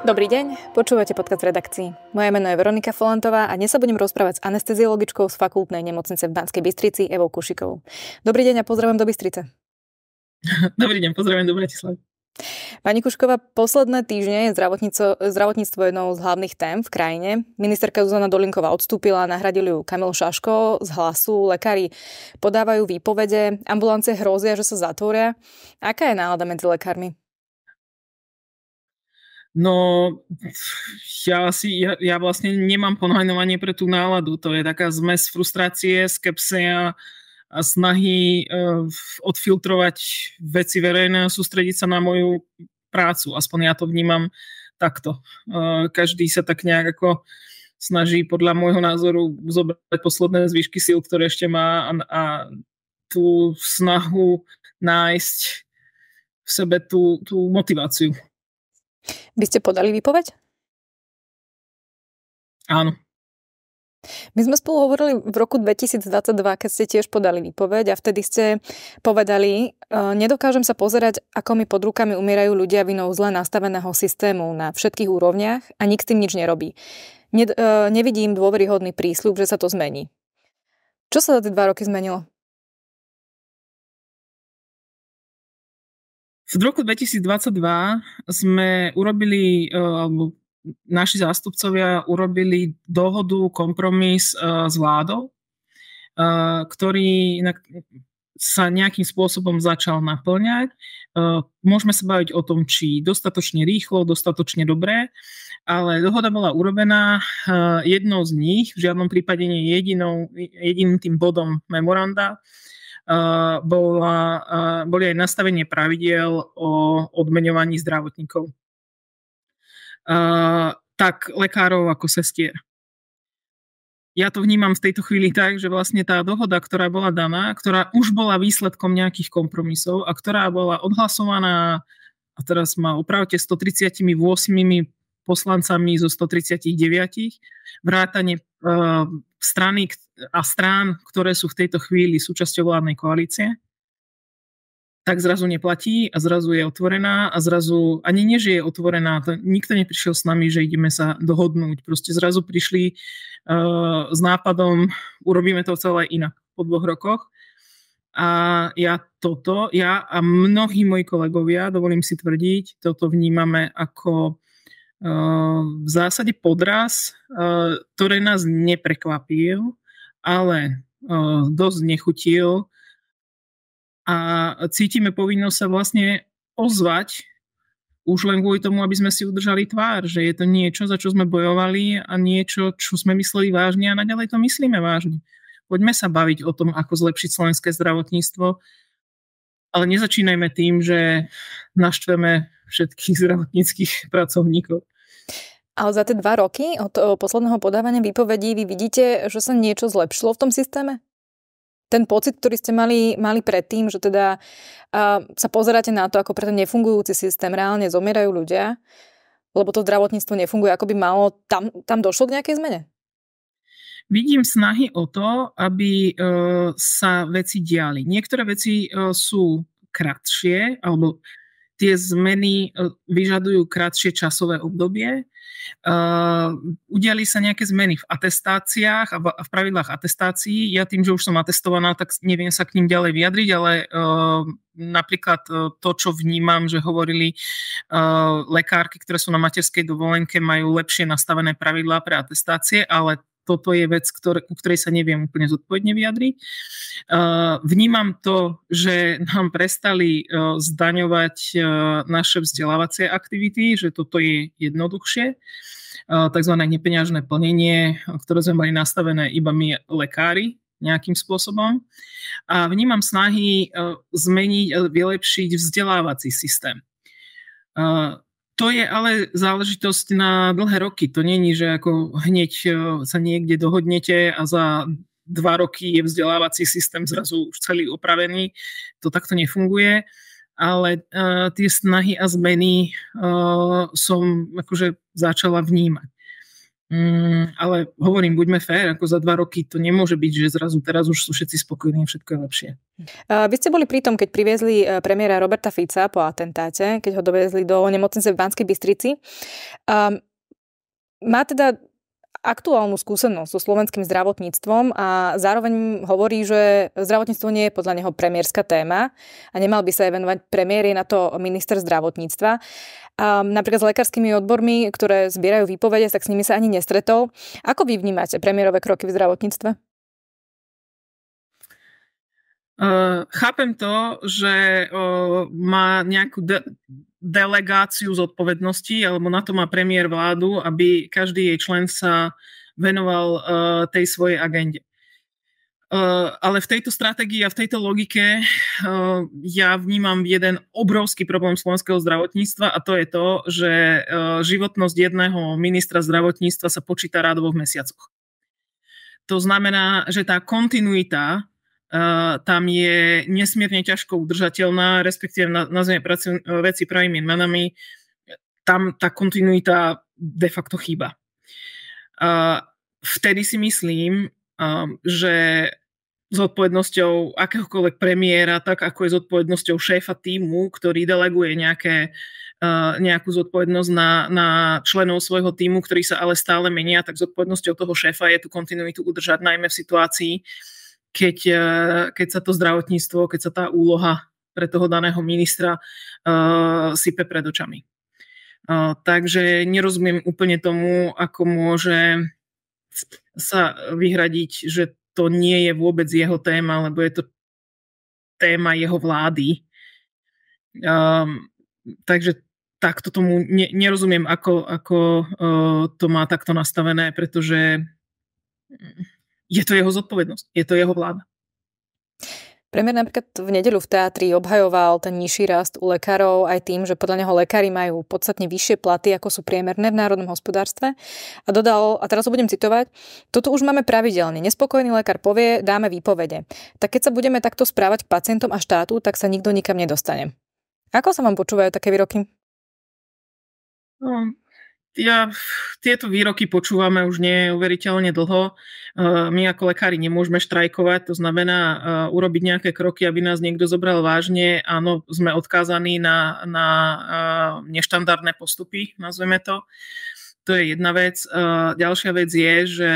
Dobrý deň, počúvate podcast v redakcii. Moje meno je Veronika Folantová a dnes sa budem rozprávať s anesteziologičkou z fakultnej nemocnice v Banskej Bystrici Evou Kušikovou. Dobrý deň a pozdravujem do Bystrice. Dobrý deň, pozdravujem do Bratislavy. Pani Kušková, posledné týždne je zdravotníctvo jednou z hlavných tém v krajine. Ministerka Zuzana Dolinková odstúpila, nahradili ju Kamil Šaško z hlasu, lekári podávajú výpovede, ambulancie hrozia, že sa zatvoria. Aká je nálada medzi lekármi? No, ja asi, ja, ja vlastne nemám ponajnovanie pre tú náladu. To je taká zmes frustrácie, skepse a, a snahy uh, odfiltrovať veci verejné a sústrediť sa na moju prácu. Aspoň ja to vnímam takto. Uh, každý sa tak nejak ako snaží podľa môjho názoru zobrať posledné zvyšky síl, ktoré ešte má a, a tú snahu nájsť v sebe tú, tú motiváciu by ste podali výpoveď? Áno. My sme spolu hovorili v roku 2022, keď ste tiež podali výpoveď a vtedy ste povedali, e, nedokážem sa pozerať, ako mi pod rukami umierajú ľudia vinou zle nastaveného systému na všetkých úrovniach a nik s tým nič nerobí. E, nevidím dôveryhodný prísľub, že sa to zmení. Čo sa za tie dva roky zmenilo? V roku 2022 sme urobili, eh, alebo naši zástupcovia urobili dohodu, kompromis eh, s vládou, eh, ktorý sa nejakým spôsobom začal naplňať. Môžeme sa baviť o tom, či dostatočne rýchlo, dostatočne dobré, ale dohoda bola urobená. Jednou z nich, v žiadnom prípade nie jedinou, jediným tým bodom memoranda, bola, boli aj nastavenie pravidiel o odmeňovaní zdravotníkov. Tak lekárov ako sestier. Ja to vnímam v tejto chvíli tak, že vlastne tá dohoda, ktorá bola daná, ktorá už bola výsledkom nejakých kompromisov a ktorá bola odhlasovaná a teraz ma opravte 138 poslancami zo 139, vrátane e, strany a strán, ktoré sú v tejto chvíli súčasťou vládnej koalície, tak zrazu neplatí a zrazu je otvorená a zrazu ani nie, že je otvorená, to, nikto neprišiel s nami, že ideme sa dohodnúť. Proste zrazu prišli uh, s nápadom, urobíme to celé inak po dvoch rokoch. A ja toto, ja a mnohí moji kolegovia, dovolím si tvrdiť, toto vnímame ako v zásade podraz, eh, ktorý nás neprekvapil, ale eh, dosť nechutil a cítime povinnosť sa vlastne ozvať už len kvôli tomu, aby sme si udržali tvár, že je to niečo, za čo sme bojovali a niečo, čo sme mysleli vážne a naďalej to myslíme vážne. Poďme sa baviť o tom, ako zlepšiť slovenské zdravotníctvo, ale nezačínajme tým, že naštveme všetkých zdravotníckých pracovníkov. Ale za tie dva roky od eh, posledného podávania výpovedí vy vidíte, že sa niečo zlepšilo v tom systéme? Ten pocit, ktorý ste mali, mali predtým, že teda uh, sa pozeráte na to, ako preto nefungujúci systém reálne zomierajú ľudia, lebo to zdravotníctvo nefunguje, ako by malo, tam, tam došlo k nejakej zmene? Vidím snahy o to, aby uh, sa veci diali. Niektoré veci uh, sú kratšie, alebo tie zmeny vyžadujú kratšie časové obdobie, Ehm, udiali sa nejaké zmeny v atestáciách a v pravidlách atestácií. Ja tým, že už som atestovaná, tak neviem sa k ním ďalej vyjadriť, ale ehm, napríklad e, to, čo vnímam, že hovorili e, lekárky, ktoré sú na materskej dovolenke, majú lepšie nastavené pravidlá pre atestácie, ale toto je vec, ktoré, ku ktorej sa neviem úplne zodpovedne vyjadriť. Vnímam to, že nám prestali zdaňovať naše vzdelávacie aktivity, že toto je jednoduchšie tzv. nepeňažné plnenie, ktoré sme mali nastavené iba my lekári nejakým spôsobom. A vnímam snahy zmeniť, a vylepšiť vzdelávací systém to je ale záležitosť na dlhé roky. To není, že ako hneď e, sa niekde dohodnete a za dva roky je vzdelávací systém zrazu už celý opravený. To takto nefunguje. Ale uh, tie snahy a zmeny uh, som akože začala vnímať. Mm, ale hovorím, buďme fér, ako za dva roky to nemôže byť, že zrazu teraz už sú všetci spokojní, všetko je lepšie. Vy ste boli pri tom, keď priviezli e, premiéra Roberta Fica po atentáte, keď ho dovezli do nemocnice v Banskej Bystrici. Um, má teda aktuálnu skúsenosť so slovenským zdravotníctvom a zároveň hovorí, že zdravotníctvo nie je podľa neho premiérska téma a nemal by sa aj venovať premiéry na to minister zdravotníctva um, napríklad s lekárskymi odbormi, ktoré zbierajú výpovede, tak s nimi sa ani nestretol. Ako vy vnímate premiérové kroky v zdravotníctve? Uh, chápem to, že uh, má nejakú de- delegáciu zodpovednosti, alebo na to má premiér vládu, aby každý jej člen sa venoval uh, tej svojej agende ale v tejto stratégii a v tejto logike ja vnímam jeden obrovský problém slovenského zdravotníctva a to je to, že životnosť jedného ministra zdravotníctva sa počíta rádovo v mesiacoch. To znamená, že tá kontinuita tam je nesmierne ťažko udržateľná, respektíve nazveme veci pravými menami, tam tá kontinuita de facto chýba. Vtedy si myslím, že zodpovednosťou akéhokoľvek premiéra, tak ako je zodpovednosťou šéfa týmu, ktorý deleguje nejaké, eh, nejakú zodpovednosť na, na členov svojho týmu, ktorí sa ale stále menia, tak zodpovednosťou toho šéfa je tú kontinuitu udržať, najmä v situácii, keď, eh, keď sa to zdravotníctvo, keď sa tá úloha pre toho daného ministra uh, sype pred očami. Uh, takže nerozumiem úplne tomu, ako môže sa vyhradiť, že to nie je vôbec jeho téma, lebo je to téma jeho vlády. Um, takže takto tomu ne, nerozumiem, ako, ako uh, to má takto nastavené, pretože je to jeho zodpovednosť, je to jeho vláda. Premiér napríklad v nedeľu v teatri obhajoval ten nižší rast u lekárov aj tým, že podľa neho lekári majú podstatne vyššie platy, ako sú priemerné v národnom hospodárstve. A dodal, a teraz ho budem citovať, toto už máme pravidelne. Nespokojný lekár povie, dáme výpovede. Tak keď sa budeme takto správať k pacientom a štátu, tak sa nikto nikam nedostane. Ako sa vám počúvajú také výroky? No, ja, tieto výroky počúvame už neuveriteľne dlho. E, my ako lekári nemôžeme štrajkovať, to znamená e, urobiť nejaké kroky, aby nás niekto zobral vážne. Áno, sme odkázaní na, na e, neštandardné postupy, nazveme to. To je jedna vec. Ďalšia vec je, že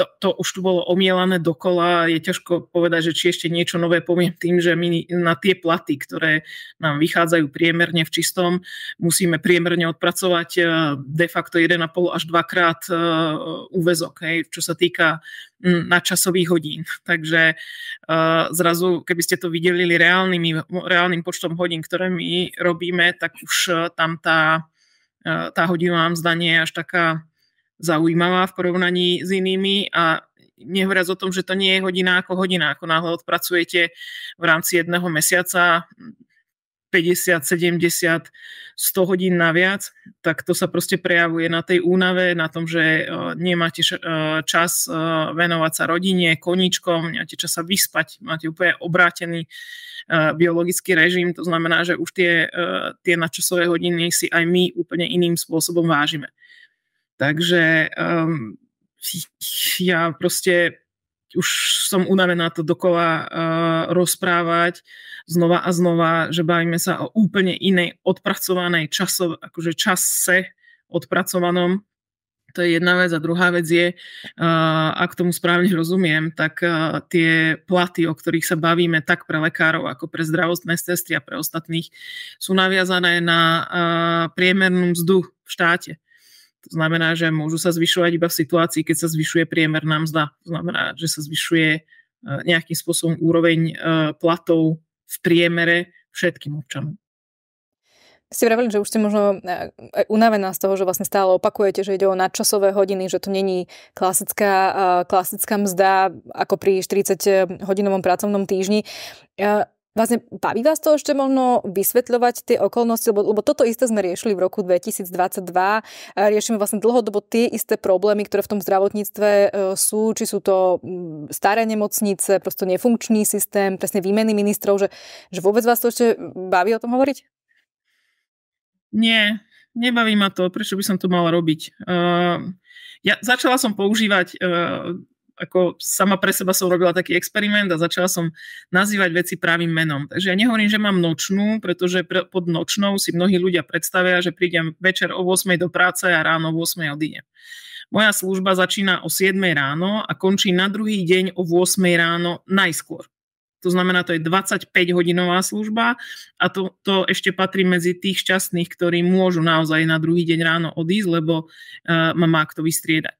to, to už tu bolo omielané dokola. Je ťažko povedať, že či ešte niečo nové poviem tým, že my na tie platy, ktoré nám vychádzajú priemerne v čistom, musíme priemerne odpracovať eh, de facto 1,5 až 2 krát eh, úvezok, hej, čo sa týka mm, na časových hodín. Takže uh, zrazu, keby ste to videlili reálnym, reálnym počtom hodín, ktoré my robíme, tak už uh, tam tá, uh, tá hodina mzda zdanie je až taká zaujímavá v porovnaní s inými a nehovoriac o tom, že to nie je hodina ako hodina. Ako náhle odpracujete v rámci jedného mesiaca 50, 70, 100 hodín naviac, tak to sa proste prejavuje na tej únave, na tom, že e, nemáte e, čas e, venovať sa rodine, koničkom, nemáte čas sa vyspať, máte úplne obrátený biologický režim, to znamená, že už tie, tie nadčasové hodiny si aj my úplne iným spôsobom vážime. Takže um, ja proste už som unavená to dokola uh, rozprávať znova a znova, že bavíme sa o úplne inej odpracovanej časov, akože čase odpracovanom. To je jedna vec. A druhá vec je, uh, ak tomu správne rozumiem, tak uh, tie platy, o ktorých sa bavíme tak pre lekárov, ako pre zdravotné sestry a pre ostatných, sú naviazané na uh, priemernú mzdu v štáte. To znamená, že môžu sa zvyšovať iba v situácii, keď sa zvyšuje priemerná mzda. To znamená, že sa zvyšuje e, nejakým spôsobom úroveň e, platov v priemere všetkým občanom. Ste vraveli, že už ste možno e, unavená z toho, že vlastne stále opakujete, že ide o nadčasové hodiny, že to není klasická, klasická mzda ako pri 40-hodinovom pracovnom týždni. Vlastne baví vás to ešte možno vysvetľovať tie okolnosti, lebo, lebo toto isté sme riešili v roku 2022. E, riešime vlastne dlhodobo tie isté problémy, ktoré v tom zdravotníctve e, sú, či sú to mm, staré nemocnice, prosto nefunkčný systém, presne výmeny ministrov, že, že vôbec vás to ešte baví o tom hovoriť? Nie, nebaví ma to, prečo by som to mala robiť. Uh, ja začala som používať e, ako sama pre seba som robila taký experiment a začala som nazývať veci pravým menom. Takže ja nehovorím, že mám nočnú, pretože pre, pod nočnou si mnohí ľudia predstavia, že prídem večer o 8 do práce a ráno o 8 odídem. Moja služba začína o 7 ráno a končí na druhý deň o 8 ráno najskôr. To znamená, to je 25-hodinová služba a to, to ešte patrí medzi tých šťastných, ktorí môžu naozaj na druhý deň ráno odísť, lebo uh, ma má kto vystriedať.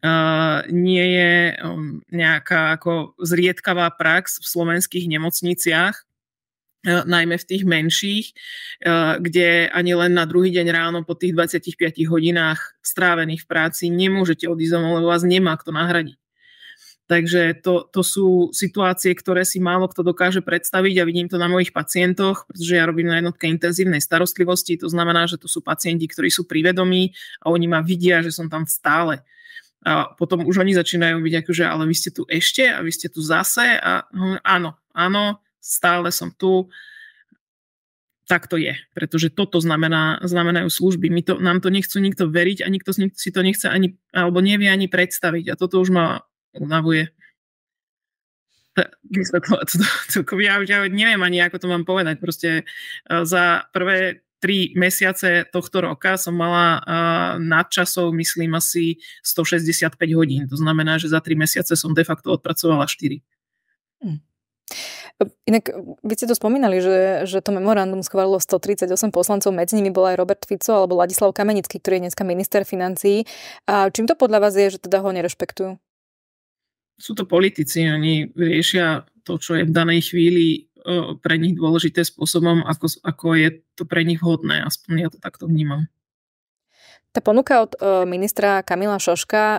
Eh, nie je um, nejaká ako zriedkavá prax v slovenských nemocniciach, eh, najmä v tých menších, eh, kde ani len na druhý deň ráno po tých 25 hodinách strávených v práci nemôžete odísť domov, lebo vás nemá kto nahradiť. Takže to, to sú situácie, ktoré si málo kto dokáže predstaviť a vidím to na mojich pacientoch, pretože ja robím na jednotke intenzívnej starostlivosti, to znamená, že to sú pacienti, ktorí sú privedomí a oni ma vidia, že som tam stále a potom už oni začínajú byť že ale vy ste tu ešte a vy ste tu zase a hm, áno, áno, stále som tu. Tak to je, pretože toto znamená, znamenajú služby. My to, nám to nechcú nikto veriť a nikto si to nechce ani, alebo nevie ani predstaviť a toto už ma unavuje. ja, ja neviem ani, ako to mám povedať. Proste e, za prvé Tri mesiace tohto roka som mala nadčasov, myslím, asi 165 hodín. To znamená, že za tri mesiace som de facto odpracovala 4. Hm. Inak vy ste to spomínali, že, že to memorandum schválilo 138 poslancov, medzi nimi bol aj Robert Fico alebo Ladislav Kamenický, ktorý je dneska minister financií. A čím to podľa vás je, že teda ho nerešpektujú? Sú to politici, oni riešia to, čo je v danej chvíli E, pre nich dôležité spôsobom, ako, ako je to pre nich vhodné. Aspoň ja to takto vnímam. Tá ponuka od e, ministra Kamila Šoška e,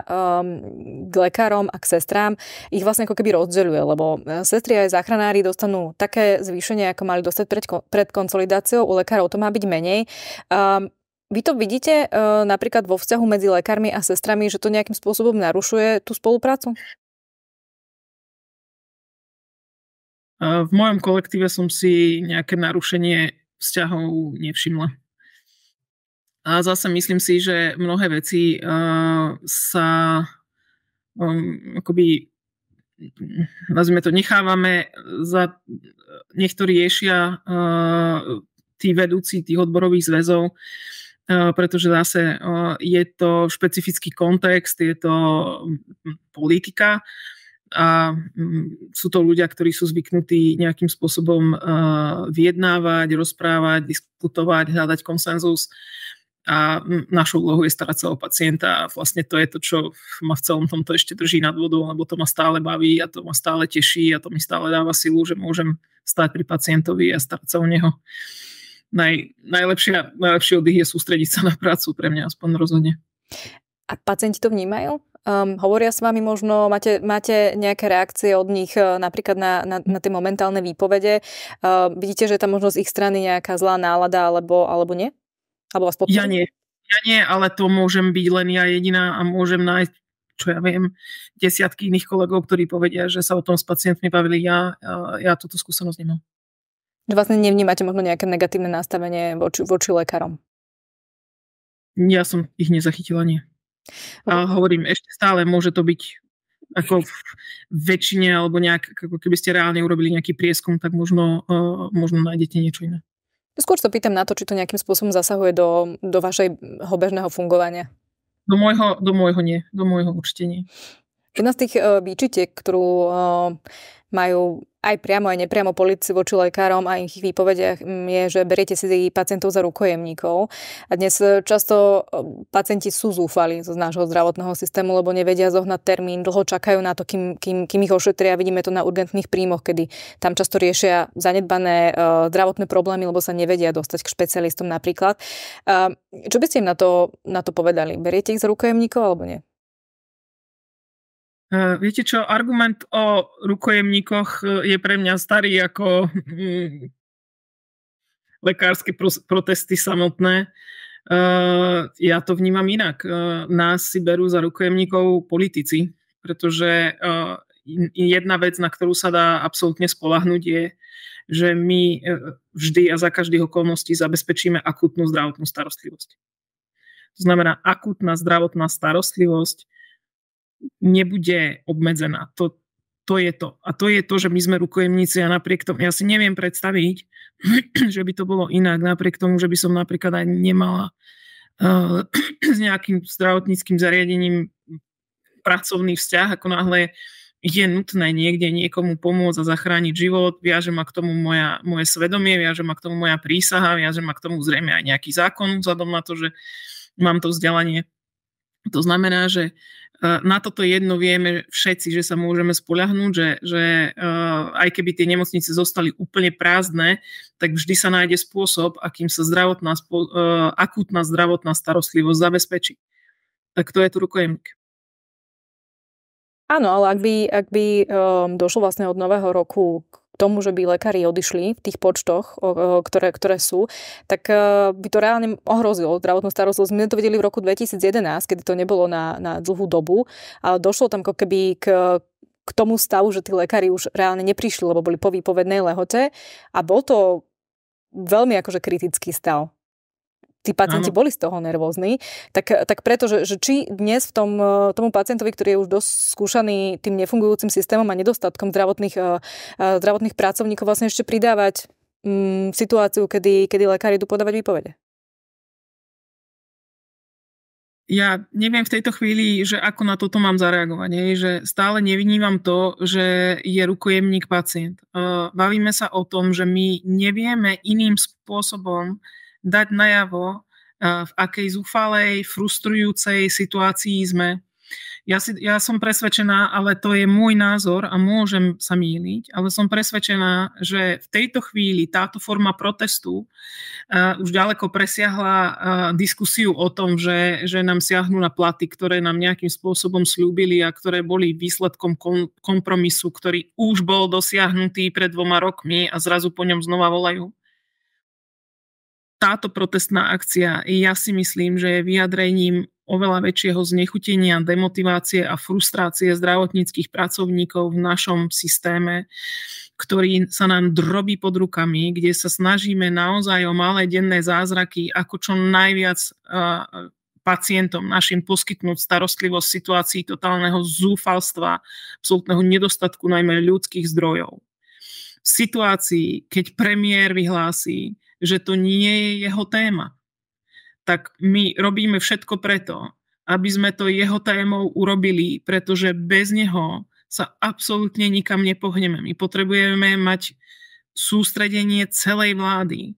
k lekárom a k sestrám ich vlastne ako keby rozdeľuje, lebo sestry aj záchranári dostanú také zvýšenie, ako mali dostať pred, konsolidáciou, u lekárov to má byť menej. Vy to vidíte napríklad vo vzťahu medzi lekármi a sestrami, že to nejakým spôsobom narušuje tú spoluprácu? v mojom kolektíve som si nejaké narušenie vzťahov nevšimla. A zase myslím si, že mnohé veci uh, sa um, akoby nazvime to, nechávame za, nech to riešia uh, tí vedúci tých odborových zväzov, uh, pretože zase uh, je to špecifický kontext, je to politika, a mm, sú to ľudia, ktorí sú zvyknutí nejakým spôsobom vyjednávať, rozprávať, diskutovať, hľadať konsenzus a našou úlohou je starať sa o pacienta a vlastne to je to, čo ma v celom tomto ešte drží nad vodou, lebo to ma stále baví a to ma stále teší a to mi stále dáva silu, že môžem stať pri pacientovi a starať sa o neho. Naj, najlepšia, najlepší oddych je sústrediť sa na prácu pre mňa, aspoň rozhodne. A pacienti to vnímajú? Um, hovoria s vami možno, máte, máte nejaké reakcie od nich eh, napríklad na, na, na tie momentálne výpovede? Uh, vidíte, že je tam možno z ich strany nejaká zlá nálada alebo, alebo nie? Alebo vás Ja nie. Ja nie, ale to môžem byť len ja jediná a môžem nájsť čo ja viem, desiatky iných kolegov, ktorí povedia, že sa o tom s pacientmi bavili. Ja, eh, ja túto skúsenosť nemám. Že vlastne nevnímate možno nejaké negatívne nastavenie voči, voči lekárom? Ja som ich nezachytila, nie. A hovorím, ešte stále môže to byť ako v väčšine, alebo nejak, ako keby ste reálne urobili nejaký prieskum, tak možno, e, možno nájdete niečo iné. Skôr sa pýtam na to, či to nejakým spôsobom zasahuje do, do vašeho bežného fungovania. Do môjho, do môjho nie, do môjho určite nie. Jedna z tých e, výčitek, ktorú e, majú aj priamo aj nepriamo policiu voči lekárom a ich výpovediach mm, je, že beriete si pacientov za rukojemníkov. A dnes e, často e, pacienti sú zúfali z nášho zdravotného systému, lebo nevedia zohnať termín, dlho čakajú na to, kým, kým, kým ich ošetria. Vidíme to na urgentných príjmoch, kedy tam často riešia zanedbané e, zdravotné problémy, lebo sa nevedia dostať k špecialistom napríklad. Čo by ste im na to, na to povedali? Beriete ich za rukojemníkov alebo nie? E, viete čo, argument o rukojemníkoch e, je pre mňa starý ako hm, lekárske protesty samotné. E, ja to vnímam inak. Nás si berú za rukojemníkov politici, pretože jedna vec, na ktorú sa dá absolútne spolahnuť, je, že my vždy a za každých okolností zabezpečíme akútnu zdravotnú starostlivosť. To znamená, akútna zdravotná starostlivosť nebude obmedzená. To, to je to. A to je to, že my sme rukojemníci a napriek tomu, ja si neviem predstaviť, že by to bolo inak, napriek tomu, že by som napríklad aj nemala uh, s nejakým zdravotníckým zariadením pracovný vzťah, ako náhle je nutné niekde niekomu pomôcť a zachrániť život, viaže ma k tomu moja, moje svedomie, viaže ma k tomu moja prísaha, viaže ma k tomu zrejme aj nejaký zákon vzhľadom na to, že mám to vzdelanie. To znamená, že uh, na toto jedno vieme všetci, že sa môžeme spoľahnúť, že, že e, aj keby tie nemocnice zostali úplne prázdne, tak vždy sa nájde spôsob, akým sa zdravotná, e, akútna zdravotná starostlivosť zabezpečí. Tak to je tu rukojemník. Áno, ale ak by, ak by um, došlo vlastne od nového roku k tomu, že by lekári odišli v tých počtoch, ktoré, ktoré sú, tak e, by to reálne ohrozilo zdravotnú starostlivosť. My sme to videli v roku 2011, kedy to nebolo na, na dlhú dobu, ale došlo tam ako keby k k tomu stavu, že tí lekári už reálne neprišli, lebo boli po výpovednej lehote a bol to veľmi akože kritický stav tí pacienti ano. boli z toho nervózni, tak, tak preto, že, že či dnes v tom, e, tomu pacientovi, ktorý je už dosť skúšaný tým nefungujúcim systémom a nedostatkom zdravotných, e, e, zdravotných pracovníkov vlastne ešte pridávať m, mm, situáciu, kedy, kedy lekári idú podávať výpovede? Ja neviem v tejto chvíli, že ako na toto mám zareagovať. Že stále nevnímam to, že je rukojemník pacient. Bavíme sa o tom, že my nevieme iným spôsobom dať najavo, eh, v akej zúfalej, frustrujúcej situácii sme. Ja, si, ja som presvedčená, ale to je môj názor a môžem sa míliť, ale som presvedčená, že v tejto chvíli táto forma protestu uh, už ďaleko presiahla uh, diskusiu o tom, že, že nám siahnu na platy, ktoré nám nejakým spôsobom slúbili a ktoré boli výsledkom kom, kompromisu, ktorý už bol dosiahnutý pred dvoma rokmi a zrazu po ňom znova volajú táto protestná akcia, ja si myslím, že je vyjadrením oveľa väčšieho znechutenia, demotivácie a frustrácie zdravotníckých pracovníkov v našom systéme, ktorý sa nám drobí pod rukami, kde sa snažíme naozaj o malé denné zázraky, ako čo najviac pacientom našim poskytnúť starostlivosť situácií totálneho zúfalstva, absolútneho nedostatku najmä ľudských zdrojov. V situácii, keď premiér vyhlási, že to nie je jeho téma. Tak my robíme všetko preto, aby sme to jeho témou urobili, pretože bez neho sa absolútne nikam nepohneme. My potrebujeme mať sústredenie celej vlády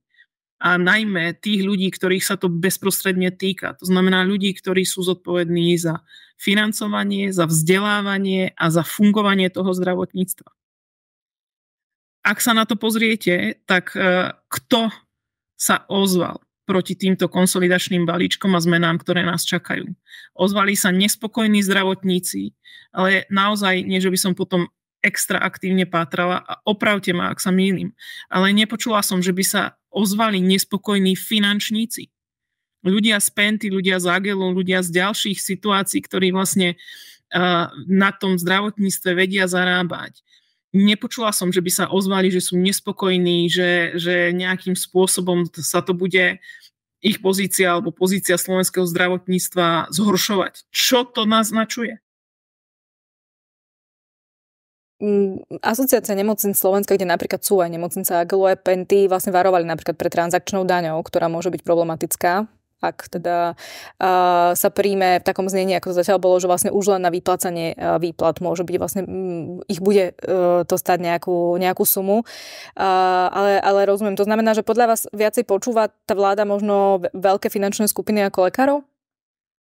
a najmä tých ľudí, ktorých sa to bezprostredne týka. To znamená ľudí, ktorí sú zodpovední za financovanie, za vzdelávanie a za fungovanie toho zdravotníctva. Ak sa na to pozriete, tak eh, kto sa ozval proti týmto konsolidačným balíčkom a zmenám, ktoré nás čakajú. Ozvali sa nespokojní zdravotníci, ale naozaj nie, že by som potom extra aktívne pátrala a opravte ma, ak sa mýlim. Ale nepočula som, že by sa ozvali nespokojní finančníci. Ľudia z Penty, ľudia z Agelu, ľudia z ďalších situácií, ktorí vlastne uh, na tom zdravotníctve vedia zarábať nepočula som, že by sa ozvali, že sú nespokojní, že, že nejakým spôsobom sa to bude ich pozícia alebo pozícia slovenského zdravotníctva zhoršovať. Čo to naznačuje? Mm, asociácia nemocníc Slovenska, kde napríklad sú aj nemocnica Agloe Penty, vlastne varovali napríklad pre transakčnou daňou, ktorá môže byť problematická ak teda uh, sa príjme v takom znení, ako to zatiaľ bolo, že vlastne už len na vyplácanie uh, výplat môže byť vlastne, ich bude uh, to stať nejakú, nejakú sumu. Uh, ale, ale rozumiem, to znamená, že podľa vás viacej počúva tá vláda možno veľké finančné skupiny ako lekárov?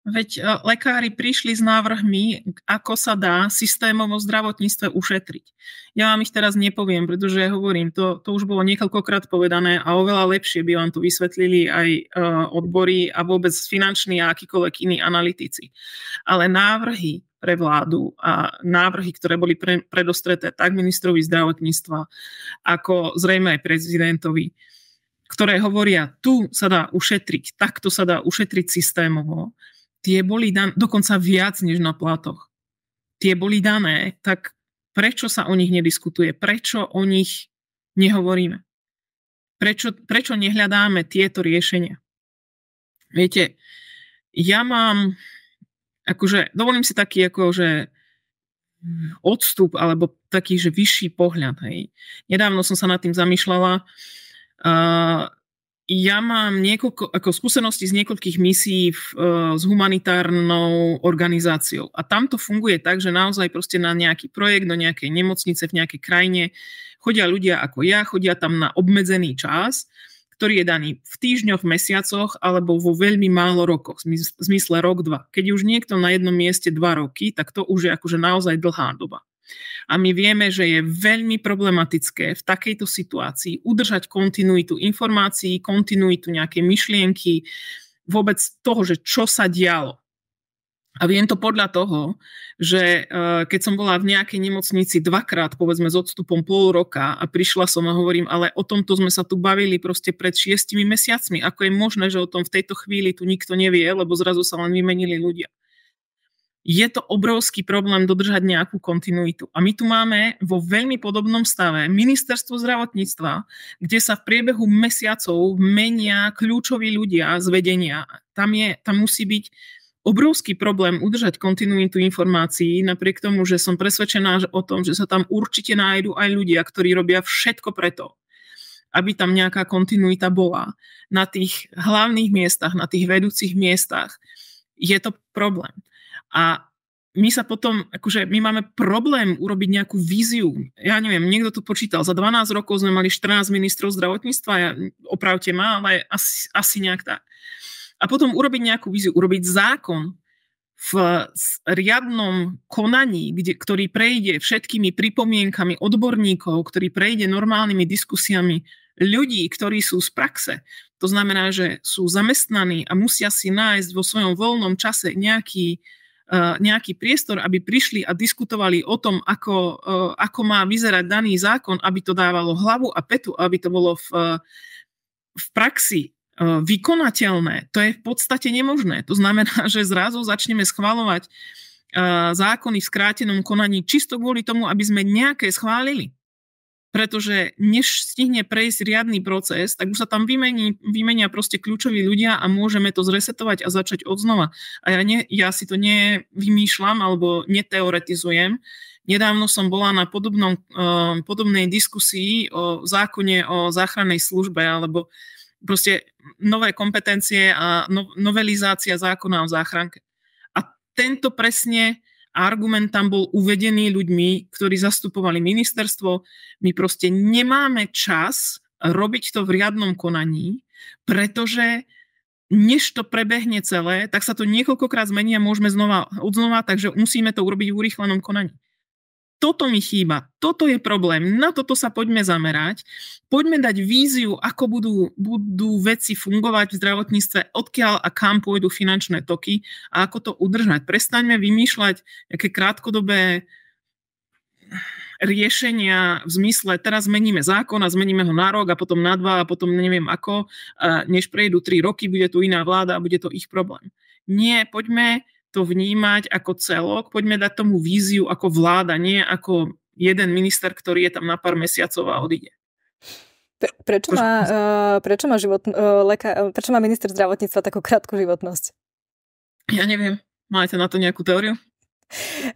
Veď e, lekári prišli s návrhmi, ako sa dá systémovo zdravotníctve ušetriť. Ja vám ich teraz nepoviem, pretože hovorím, to, to už bolo niekoľkokrát povedané a oveľa lepšie by vám to vysvetlili aj e, odbory a vôbec finanční a akýkoľvek iní analytici. Ale návrhy pre vládu a návrhy, ktoré boli pre, predostreté tak ministrovi zdravotníctva, ako zrejme aj prezidentovi, ktoré hovoria, tu sa dá ušetriť, takto sa dá ušetriť systémovo tie boli dan- dokonca viac než na platoch. Tie boli dané, tak prečo sa o nich nediskutuje? Prečo o nich nehovoríme? Prečo, prečo nehľadáme tieto riešenia? Viete, ja mám, akože, dovolím si taký, akože, odstup alebo taký, že vyšší pohľad. Hej. Nedávno som sa nad tým zamýšľala ja mám niekoľko, ako skúsenosti z niekoľkých misií v, uh, s humanitárnou organizáciou. A tam to funguje tak, že naozaj proste na nejaký projekt, do nejakej nemocnice, v nejakej krajine chodia ľudia ako ja, chodia tam na obmedzený čas, ktorý je daný v týždňoch, v mesiacoch alebo vo veľmi málo rokoch, v zmysle rok, dva. Keď už niekto na jednom mieste dva roky, tak to už je akože naozaj dlhá doba. A my vieme, že je veľmi problematické v takejto situácii udržať kontinuitu informácií, kontinuitu nejakej myšlienky, vôbec toho, že čo sa dialo. A viem to podľa toho, že eh, keď som bola v nejakej nemocnici dvakrát, povedzme s odstupom pol roka a prišla som a hovorím, ale o tomto sme sa tu bavili proste pred šiestimi mesiacmi. Ako je možné, že o tom v tejto chvíli tu nikto nevie, lebo zrazu sa len vymenili ľudia je to obrovský problém dodržať nejakú kontinuitu. A my tu máme vo veľmi podobnom stave ministerstvo zdravotníctva, kde sa v priebehu mesiacov menia kľúčoví ľudia z vedenia. Tam, je, tam musí byť obrovský problém udržať kontinuitu informácií, napriek tomu, že som presvedčená o tom, že sa tam určite nájdú aj ľudia, ktorí robia všetko preto, aby tam nejaká kontinuita bola. Na tých hlavných miestach, na tých vedúcich miestach je to problém. A my sa potom, akože my máme problém urobiť nejakú víziu. Ja neviem, niekto to počítal, za 12 rokov sme mali 14 ministrov zdravotníctva, ja, opravte ma, ale asi, asi nejak tak. A potom urobiť nejakú víziu, urobiť zákon v riadnom konaní, kde, ktorý prejde všetkými pripomienkami odborníkov, ktorý prejde normálnymi diskusiami ľudí, ktorí sú z praxe. To znamená, že sú zamestnaní a musia si nájsť vo svojom voľnom čase nejaký E, nejaký priestor, aby prišli a diskutovali o tom, ako, e, ako má vyzerať daný zákon, aby to dávalo hlavu a petu, aby to bolo v, v praxi e, vykonateľné. To je v podstate nemožné. To znamená, že zrazu začneme schvalovať zákony v skrátenom konaní čisto kvôli tomu, aby sme nejaké schválili pretože než stihne prejsť riadny proces, tak už sa tam vymení, vymenia proste kľúčoví ľudia a môžeme to zresetovať a začať odznova. A ja, ne, ja si to nevymýšľam alebo neteoretizujem. Nedávno som bola na podobnom, uh, podobnej diskusii o zákone o záchrannej službe alebo proste nové kompetencie a no, novelizácia zákona o záchranke. A tento presne argument tam bol uvedený ľuďmi, ktorí zastupovali ministerstvo. My proste nemáme čas robiť to v riadnom konaní, pretože než to prebehne celé, tak sa to niekoľkokrát zmení a môžeme znova, odznova, takže musíme to urobiť v urýchlenom konaní toto mi chýba, toto je problém, na toto sa poďme zamerať, poďme dať víziu, ako budú, budú veci fungovať v zdravotníctve, odkiaľ a kam pôjdu finančné toky a ako to udržať. Prestaňme vymýšľať nejaké krátkodobé riešenia v zmysle teraz zmeníme zákon a zmeníme ho na rok a potom na dva a potom neviem ako, než prejdú tri roky, bude tu iná vláda a bude to ich problém. Nie, poďme to vnímať ako celok, poďme dať tomu víziu ako vláda, nie ako jeden minister, ktorý je tam na pár mesiacov a odíde. Prečo má, eh, prečo má, život, eh, leka, eh, prečo má minister zdravotníctva takú krátku životnosť? Ja neviem. Máte na to nejakú teóriu?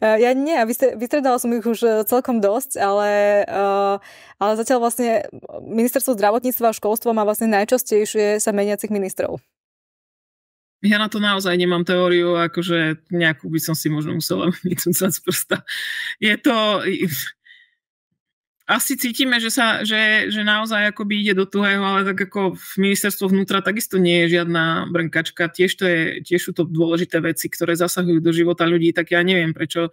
Ja nie, vystredala som ich už celkom dosť, ale, ale zatiaľ vlastne ministerstvo zdravotníctva a školstvo má vlastne najčastejšie sa meniacich ministrov. Ja na to naozaj nemám teóriu, akože nejakú by som si možno musela vytúcať z prsta. Je to... Asi cítime, že, sa, že, že naozaj akoby ide do tuhého, ale tak ako v ministerstvo vnútra takisto nie je žiadna brnkačka. Tiež, to je, tiež sú to dôležité veci, ktoré zasahujú do života ľudí, tak ja neviem, prečo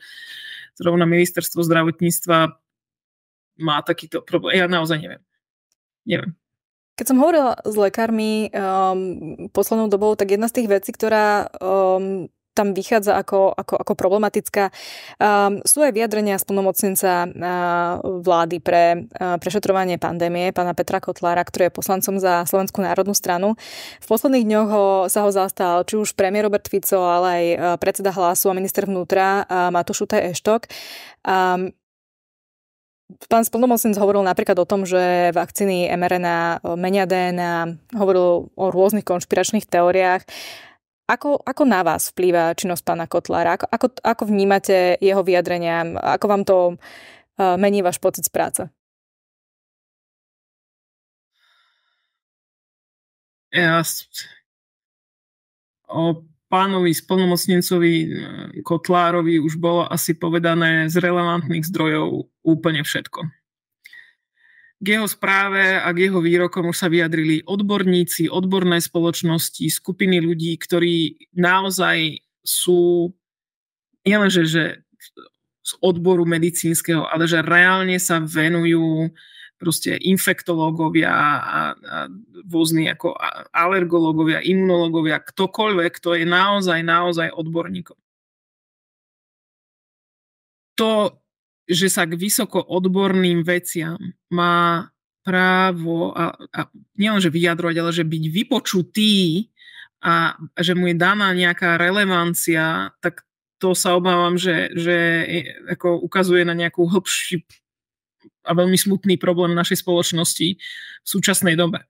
zrovna ministerstvo zdravotníctva má takýto problém. Ja naozaj neviem. Neviem. Keď som hovorila s lekármi um, poslednou dobou, tak jedna z tých vecí, ktorá um, tam vychádza ako, ako, ako problematická. Um, sú aj vyjadrenia splnomocnenca uh, vlády pre uh, prešetrovanie pandémie, pána Petra Kotlára, ktorý je poslancom za Slovenskú národnú stranu. V posledných dňoch ho, sa ho zastal či už premiér Robert Fico, ale aj uh, predseda hlasu a minister vnútra uh, Matušutaj Eštok. Um, Pán Splnomocnic hovoril napríklad o tom, že vakcíny mRNA menia DNA, hovoril o rôznych konšpiračných teóriách. Ako, ako na vás vplýva činnosť pána Kotlára? Ako, ako, ako vnímate jeho vyjadrenia? Ako vám to mení váš pocit z práce? Ja, o, pánovi splnomocnencovi e, Kotlárovi už bolo asi povedané z relevantných zdrojov úplne všetko. K jeho správe a k jeho výrokom už sa vyjadrili odborníci, odborné spoločnosti, skupiny ľudí, ktorí naozaj sú nielenže že z odboru medicínskeho, ale že reálne sa venujú proste infektológovia a, a rôzni ako alergológovia, imunológovia, ktokoľvek, kto je naozaj, naozaj odborníkom. To, že sa k vysoko odborným veciam má právo a, a nielenže vyjadrovať, ale že byť vypočutý a že mu je daná nejaká relevancia, tak to sa obávam, že, že e, ako ukazuje na nejakú hĺbšiu a veľmi smutný problém našej spoločnosti v súčasnej dobe.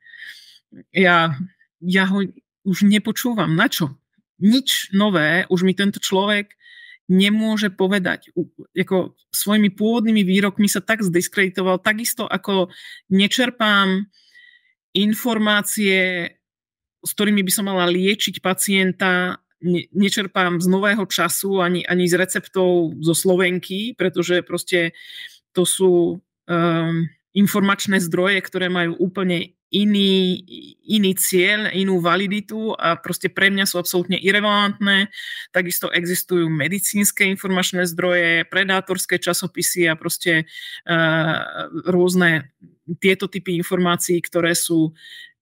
Ja, ja ho už nepočúvam. Na čo? Nič nové už mi tento človek nemôže povedať. U, ako svojimi pôvodnými výrokmi sa tak zdiskreditoval, takisto ako nečerpám informácie, s ktorými by som mala liečiť pacienta, ne, nečerpám z nového času ani, ani z receptov zo Slovenky, pretože proste to sú um, informačné zdroje, ktoré majú úplne iný, iný cieľ, inú validitu a proste pre mňa sú absolútne irrelevantné. Takisto existujú medicínske informačné zdroje, predátorské časopisy a proste uh, rôzne tieto typy informácií, ktoré sú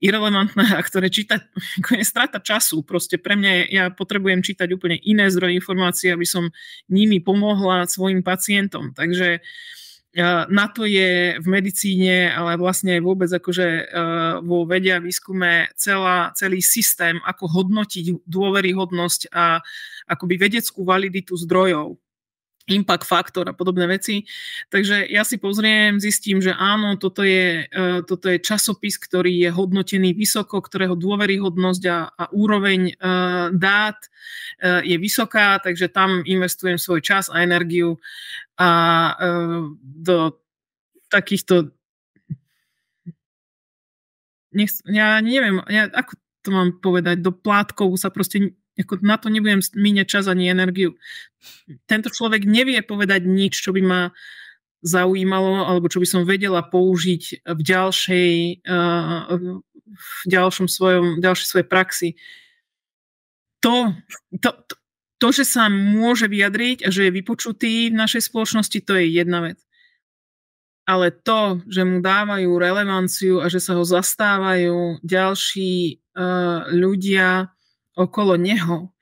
irrelevantné a ktoré čítať, ako je strata času. Proste pre mňa, ja potrebujem čítať úplne iné zdroje informácií, aby som nimi pomohla svojim pacientom. Takže uh, na to je v medicíne, ale vlastne aj vôbec akože e, vo vede a výskume celá, celý systém, ako hodnotiť dôveryhodnosť a akoby vedeckú validitu zdrojov impact faktor a podobné veci. Takže ja si pozriem, zistím, že áno, toto je, e, toto je časopis, ktorý je hodnotený vysoko, ktorého dôveryhodnosť a, a úroveň e, dát e, je vysoká, takže tam investujem svoj čas a energiu a do takýchto Nech, ja neviem, ja, ako to mám povedať, do plátkov sa proste Jako na to nebudem míňať čas ani energiu. Tento človek nevie povedať nič, čo by ma zaujímalo, alebo čo by som vedela použiť v ďalšej, eh, v ďalšom svojom, v ďalšej svojej praxi. To, to, to, to, že sa môže vyjadriť a že je vypočutý v našej spoločnosti, to je jedna vec. Ale to, že mu dávajú relevanciu a že sa ho zastávajú ďalší uh, ľudia, okolo neho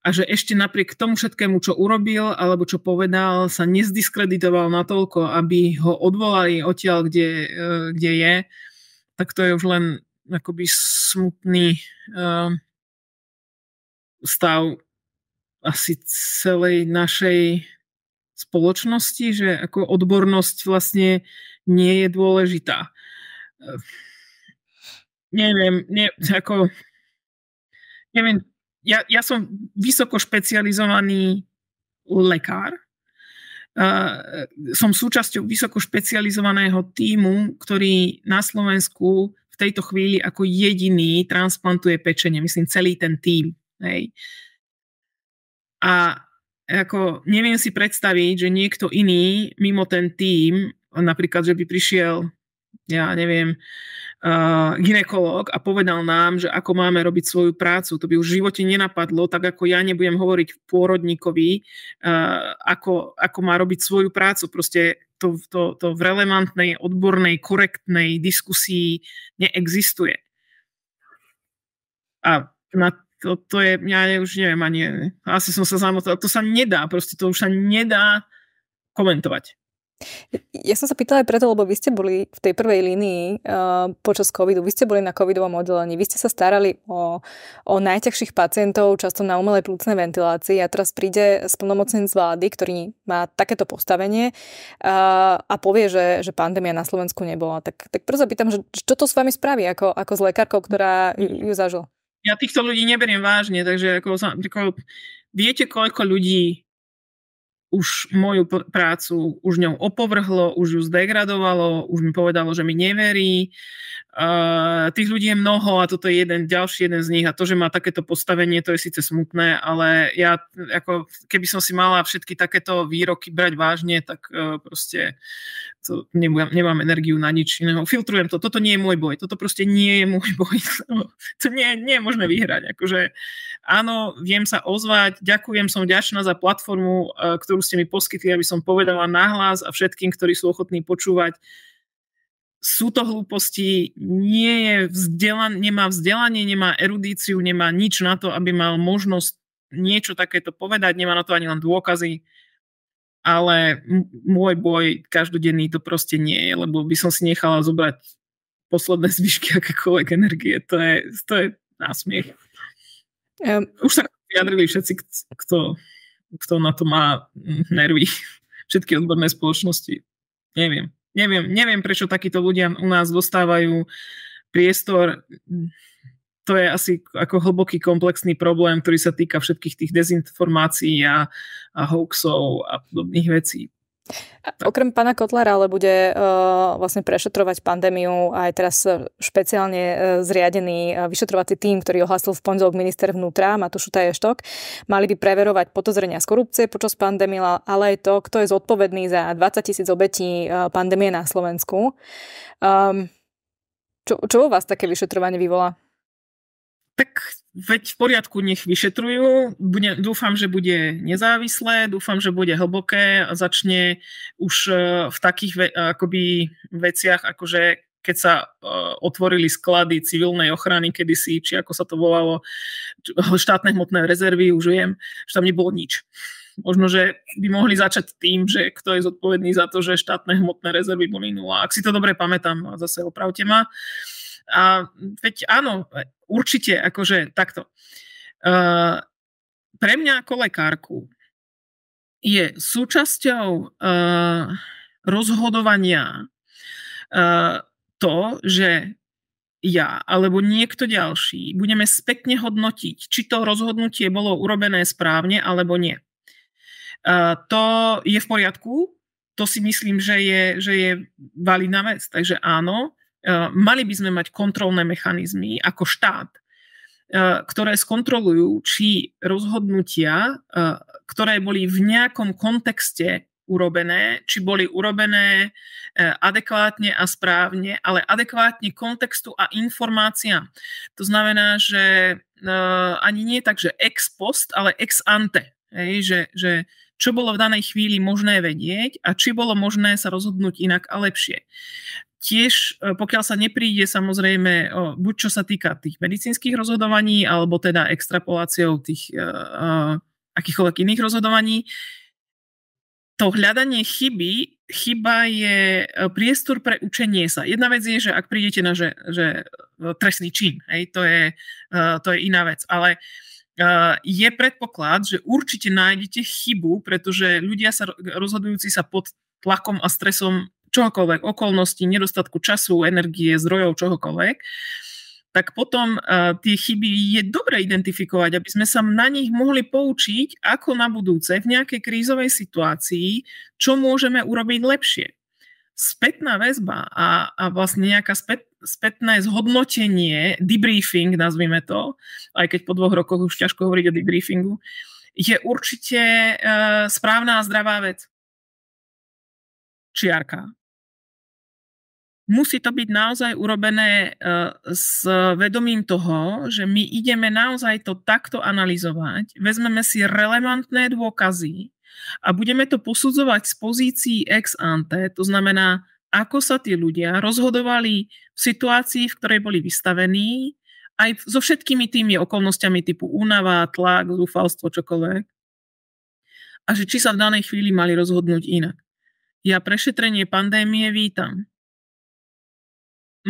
a že ešte napriek tomu všetkému, čo urobil alebo čo povedal, sa nezdiskreditoval natoľko, aby ho odvolali odtiaľ, kde, e, kde je, tak to je už len akoby smutný e, stav asi celej našej spoločnosti, že ako odbornosť vlastne nie je dôležitá. E, neviem, ne, ako neviem, ja, ja som vysoko špecializovaný lekár. Uh, som súčasťou vysoko špecializovaného týmu, ktorý na Slovensku v tejto chvíli ako jediný transplantuje pečenie, myslím celý ten tým. Hej. A ako neviem si predstaviť, že niekto iný mimo ten tým, napríklad, že by prišiel, ja neviem, uh, eh, ginekolog a povedal nám, že ako máme robiť svoju prácu. To by už v živote nenapadlo, tak ako ja nebudem hovoriť pôrodníkovi, uh, ako, ako má robiť svoju prácu. Proste to, to, to v relevantnej, odbornej, korektnej diskusii neexistuje. A na to, to je, ja už neviem ani, asi som sa zamotala, to sa nedá, proste to už sa nedá komentovať. Ja som sa pýtala aj preto, lebo vy ste boli v tej prvej línii uh, počas covidu, vy ste boli na covidovom oddelení, vy ste sa starali o, o najťažších pacientov, často na umelej plúcne ventilácii a teraz príde splnomocnenc vlády, ktorý má takéto postavenie uh, a povie, že, že pandémia na Slovensku nebola. Tak, tak prvé pýtam, že čo to s vami spraví ako, ako s lekárkou, ktorá ju zažil? Ja týchto ľudí neberiem vážne, takže ako, ako, viete, koľko ľudí už moju prácu už ňou opovrhlo, už ju zdegradovalo, už mi povedalo, že mi neverí. Uh, tých ľudí je mnoho a toto je jeden, ďalší jeden z nich a to, že má takéto postavenie, to je síce smutné, ale ja, ako keby som si mala všetky takéto výroky brať vážne, tak uh, proste to nemám, nemám energiu na nič iného. Filtrujem to, toto nie je môj boj, toto proste nie je môj boj. To nie, nie je možné vyhrať. Akože, áno, viem sa ozvať, ďakujem, som vďačná za platformu, e, ktorú ste mi poskytli, aby som povedala nahlas a všetkým, ktorí sú ochotní počúvať. Sú to hlúposti, nie je vzdelan, nemá vzdelanie, nemá erudíciu, nemá nič na to, aby mal možnosť niečo takéto povedať, nemá na to ani len dôkazy ale môj boj každodenný to proste nie je, lebo by som si nechala zobrať posledné zvyšky akékoľvek energie. To je, to je násmiech. Um, Už sa vyjadrili všetci, kto, kto na to má nervy. Všetky odborné spoločnosti. Neviem. Neviem, neviem prečo takíto ľudia u nás dostávajú priestor to je asi ako hlboký komplexný problém, ktorý sa týka všetkých tých dezinformácií a, a hoaxov a podobných vecí. A okrem pána Kotlera, ale bude uh, vlastne prešetrovať pandémiu aj teraz eh, špeciálne uh, zriadený uh, vyšetrovací tým, ktorý ohlasil v pondelok minister vnútra Matúš Štaještok. Mali by preverovať podozrenia z korupcie počas pandémie, ale aj to, kto je zodpovedný za 20 tisíc obetí uh, pandémie na Slovensku. Um, čo, čo vás také vyšetrovanie vyvolá? tak veď v poriadku, nech vyšetrujú. Bude, dúfam, že bude nezávislé, dúfam, že bude hlboké a začne už e, v takých ve, akoby veciach, akože keď sa e, otvorili sklady civilnej ochrany kedysi, či ako sa to volalo, štátne hmotné rezervy, už viem, že tam nebolo nič. Možno, že by mohli začať tým, že kto je zodpovedný za to, že štátne hmotné rezervy boli nula. Ak si to dobre pamätám, zase opravte ma, uh, a veď áno, určite, akože takto. Uh, pre mňa ako lekárku je súčasťou uh, rozhodovania uh, to, že ja alebo niekto ďalší budeme spätne hodnotiť, či to rozhodnutie bolo urobené správne alebo nie. Uh, to je v poriadku, to si myslím, že je, že je validná vec. Takže áno, E, mali by sme mať kontrolné mechanizmy ako štát, e, ktoré skontrolujú, či rozhodnutia, e, ktoré boli v nejakom kontexte urobené, či boli urobené adekvátne a správne, ale adekvátne kontextu a informáciám. To znamená, že ani nie tak, že ex post, ale ex ante. Hej, že, že čo bolo v danej chvíli možné vedieť a či bolo možné sa rozhodnúť inak a lepšie tiež, e, pokiaľ sa nepríde samozrejme, buď čo sa týka tých medicínskych rozhodovaní, alebo teda extrapoláciou tých uh, akýchkoľvek iných rozhodovaní, to hľadanie chyby, chyba je priestor pre učenie sa. Jedna vec je, že ak prídete na že, že trestný čin, hej, to, je, uh, to je iná vec, ale uh, je predpoklad, že určite nájdete chybu, pretože ľudia sa rozhodujúci sa pod tlakom a stresom čohokoľvek, okolností, nedostatku času, energie, zdrojov, čohokoľvek, tak potom uh, tie chyby je dobre identifikovať, aby sme sa na nich mohli poučiť, ako na budúce v nejakej krízovej situácii, čo môžeme urobiť lepšie. Spätná väzba a, a vlastne nejaká spät, spätné zhodnotenie, debriefing, nazvime to, aj keď po dvoch rokoch už ťažko hovoriť o debriefingu, je určite uh, správna a zdravá vec. Čiarka musí to byť naozaj urobené e, s vedomím toho, že my ideme naozaj to takto analyzovať, vezmeme si relevantné dôkazy a budeme to posudzovať z pozícií ex ante, to znamená, ako sa tí ľudia rozhodovali v situácii, v ktorej boli vystavení, aj so všetkými tými okolnostiami typu únava, tlak, zúfalstvo, čokoľvek. A že či sa v danej chvíli mali rozhodnúť inak. Ja prešetrenie pandémie vítam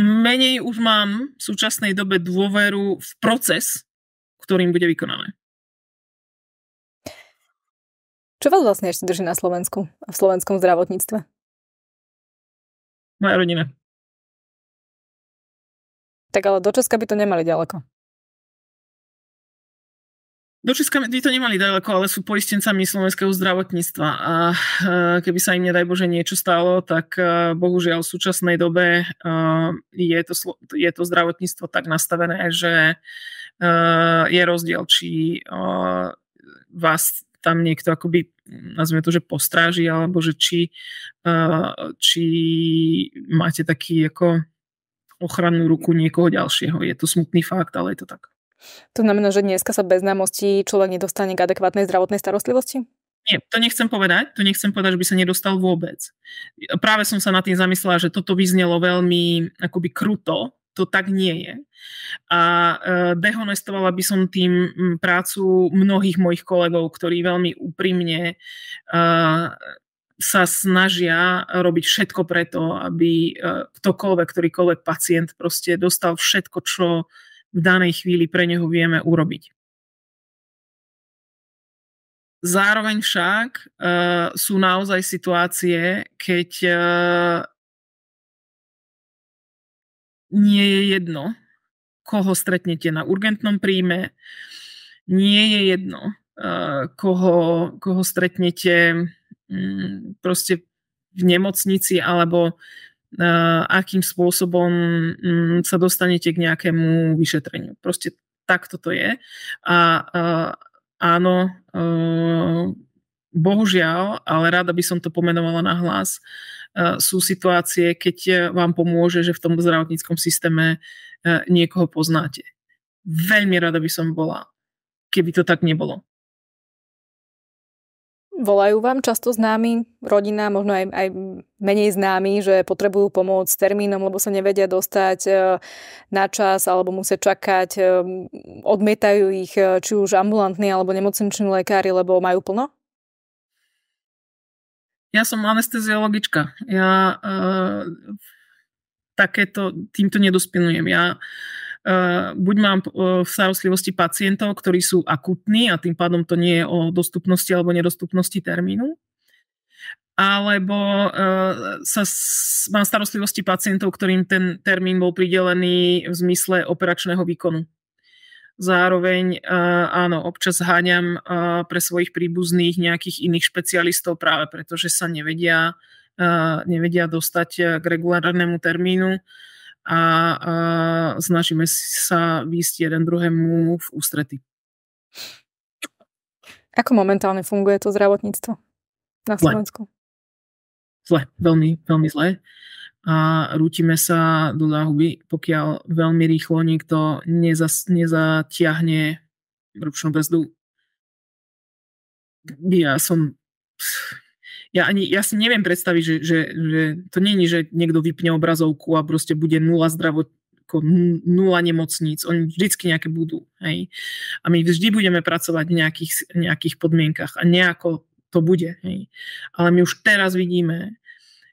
menej už mám v súčasnej dobe dôveru v proces, ktorým bude vykonané. Čo vás vlastne ešte drží na Slovensku a v slovenskom zdravotníctve? Moja rodina. Tak ale do Česka by to nemali ďaleko. Do Česka by to nemali ďaleko, ale sú poistencami slovenského zdravotníctva a e, keby sa im nedaj Bože niečo stalo, tak e, bohužiaľ v súčasnej dobe e, je to, je to zdravotníctvo tak nastavené, že je rozdiel, či vás tam niekto akoby, nazvime to, že postráži, alebo že či, či máte taký ako ochrannú ruku niekoho ďalšieho. Je to smutný fakt, ale je to tak. To znamená, že dneska sa bez známostí človek nedostane k adekvátnej zdravotnej starostlivosti? Nie, to nechcem povedať, to nechcem povedať, že by sa nedostal vôbec. Práve som sa nad tým zamyslela, že toto vyznelo veľmi akoby kruto, to tak nie je. A e, dehonestovala by som tým prácu mnohých mojich kolegov, ktorí veľmi úprimne e, sa snažia robiť všetko preto, aby e, ktokoľvek, ktorýkoľvek pacient proste dostal všetko, čo v danej chvíli pre neho vieme urobiť. Zároveň však e, sú naozaj situácie, keď e, nie je jedno, koho stretnete na urgentnom príjme, nie je jedno, e, koho, koho stretnete m, mm, proste v nemocnici alebo akým spôsobom mm, sa dostanete k nejakému vyšetreniu. Proste takto to je. A áno, e, bohužiaľ, ale rada by som to pomenovala na hlas, e, sú situácie, keď e, vám pomôže, že v tom zdravotníckom systéme niekoho poznáte. Veľmi rada by som bola, keby to tak nebolo. Volajú vám často známi, rodina, možno aj, aj menej známi, že potrebujú pomôcť s termínom, lebo sa nevedia dostať e, na čas alebo musia čakať. E, odmietajú ich e, či už ambulantní alebo nemocniční lekári, lebo majú plno? Ja som anesteziologička. Ja uh, takéto, týmto nedospinujem. Ja uh, Eh, buď mám eh, v starostlivosti pacientov, ktorí sú akutní a tým pádom to nie je o dostupnosti alebo nedostupnosti termínu, alebo eh, sa s, mám starostlivosti pacientov, ktorým ten termín bol pridelený v zmysle operačného výkonu. Zároveň áno, občas háňam pre svojich príbuzných nejakých iných špecialistov práve pretože sa nevedia, nevedia dostať k regulárnemu termínu a, a snažíme sa výjsť jeden druhému v ústrety. Ako momentálne funguje to zdravotníctvo na Slovensku? Zle, zle veľmi, veľmi zle. A rútime sa do záhuby, pokiaľ veľmi rýchlo nikto nezas, nezatiahne ručnú brzdu. Ja som ja, ani, ja si neviem predstaviť, že, že, že to není, že niekto vypne obrazovku a proste bude nula zdravot, ako nula nemocníc, oni vždycky nejaké budú. Hej? A my vždy budeme pracovať v nejakých, nejakých podmienkach a nejako to bude. Hej? Ale my už teraz vidíme,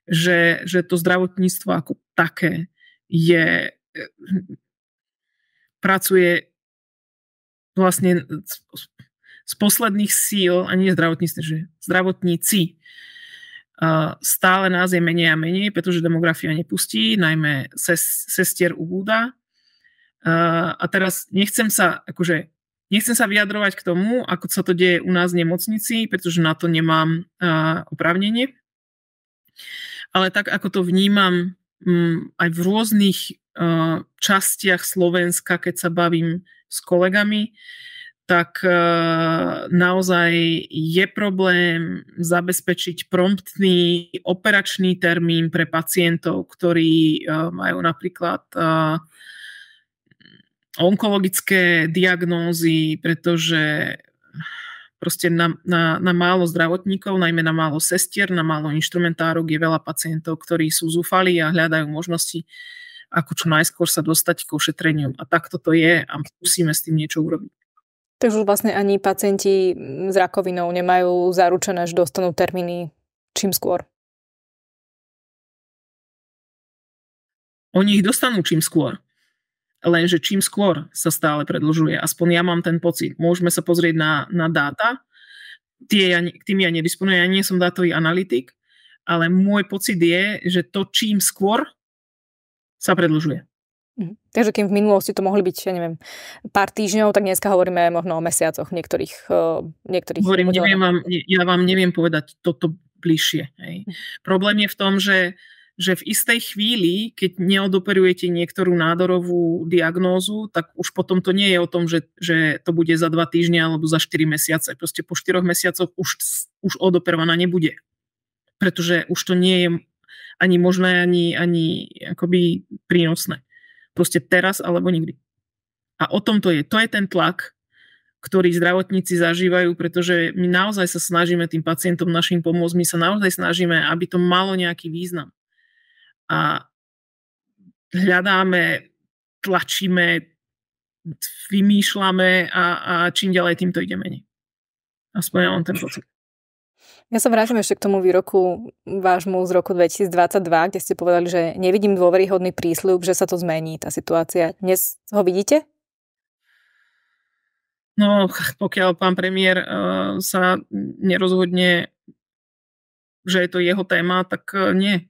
že, že to zdravotníctvo ako také je pracuje vlastne z, z posledných síl, a nie zdravotníctvo, že zdravotníci stále nás je menej a menej, pretože demografia nepustí, najmä ses, sestier ubúda. A teraz nechcem sa, akože, nechcem sa vyjadrovať k tomu, ako sa to deje u nás v nemocnici, pretože na to nemám oprávnenie. Ale tak, ako to vnímam mm, aj v rôznych častiach Slovenska, keď sa bavím s kolegami, tak e, naozaj je problém zabezpečiť promptný operačný termín pre pacientov, ktorí e, majú napríklad e, onkologické diagnózy, pretože proste na, na, na málo zdravotníkov, najmä na málo sestier, na málo inštrumentárok je veľa pacientov, ktorí sú zúfali a hľadajú možnosti, ako čo najskôr sa dostať k ošetreniu. A takto to je a musíme s tým niečo urobiť. Takže už vlastne ani pacienti s rakovinou nemajú zaručené, že dostanú termíny čím skôr. Oni ich dostanú čím skôr. Lenže čím skôr sa stále predlžuje. Aspoň ja mám ten pocit. Môžeme sa pozrieť na, na dáta. Tie ja, tým ja nedisponujem, ja nie som dátový analytik, ale môj pocit je, že to čím skôr sa predlžuje. Mhm. Takže kým v minulosti to mohli byť, ja neviem, pár týždňov, tak dneska hovoríme možno o mesiacoch niektorých. Eh, niektorých Hovorím, neviem vám, ja vám neviem povedať toto bližšie. Hej. Mhm. Problém je v tom, že že v istej chvíli, keď neodoperujete niektorú nádorovú diagnózu, tak už potom to nie je o tom, že, že to bude za dva týždne alebo za 4 mesiace. Proste po 4 mesiacoch už, už odoperovaná nebude. Pretože už to nie je ani možné, ani, ani akoby prínosné. Proste teraz alebo nikdy. A o tom to je. To je ten tlak, ktorý zdravotníci zažívajú, pretože my naozaj sa snažíme tým pacientom našim pomôcť, my sa naozaj snažíme, aby to malo nejaký význam. A hľadáme, tlačíme, vymýšľame a, a čím ďalej, tým to ide menej. Aspoň ja mám ten pocit. Ja sa vrátim ešte k tomu výroku vášmu z roku 2022, kde ste povedali, že nevidím dôveryhodný prísľub, že sa to zmení, tá situácia. Dnes ho vidíte? No, pokiaľ pán premiér uh, sa nerozhodne, že je to jeho téma, tak uh, nie.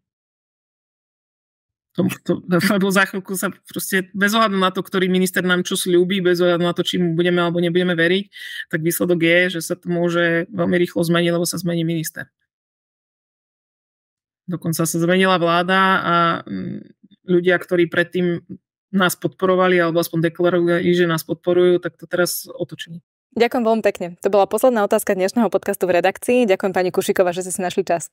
To, to, lebo za chvíľku sa proste bez ohľadu na to, ktorý minister nám čo slúbi, bez ohľadu na to, či mu budeme alebo nebudeme veriť, tak výsledok je, že sa to môže veľmi rýchlo zmeniť, lebo sa zmení minister. Dokonca sa zmenila vláda a mm, ľudia, ktorí predtým nás podporovali, alebo aspoň deklarovali, že nás podporujú, tak to teraz otočili. Ďakujem veľmi pekne. To bola posledná otázka dnešného podcastu v redakcii. Ďakujem pani Kušikova, že ste si našli čas.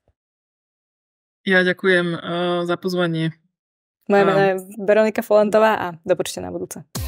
Ja ďakujem uh, za pozvanie. Moje meno je Veronika Folentová a do na budúce.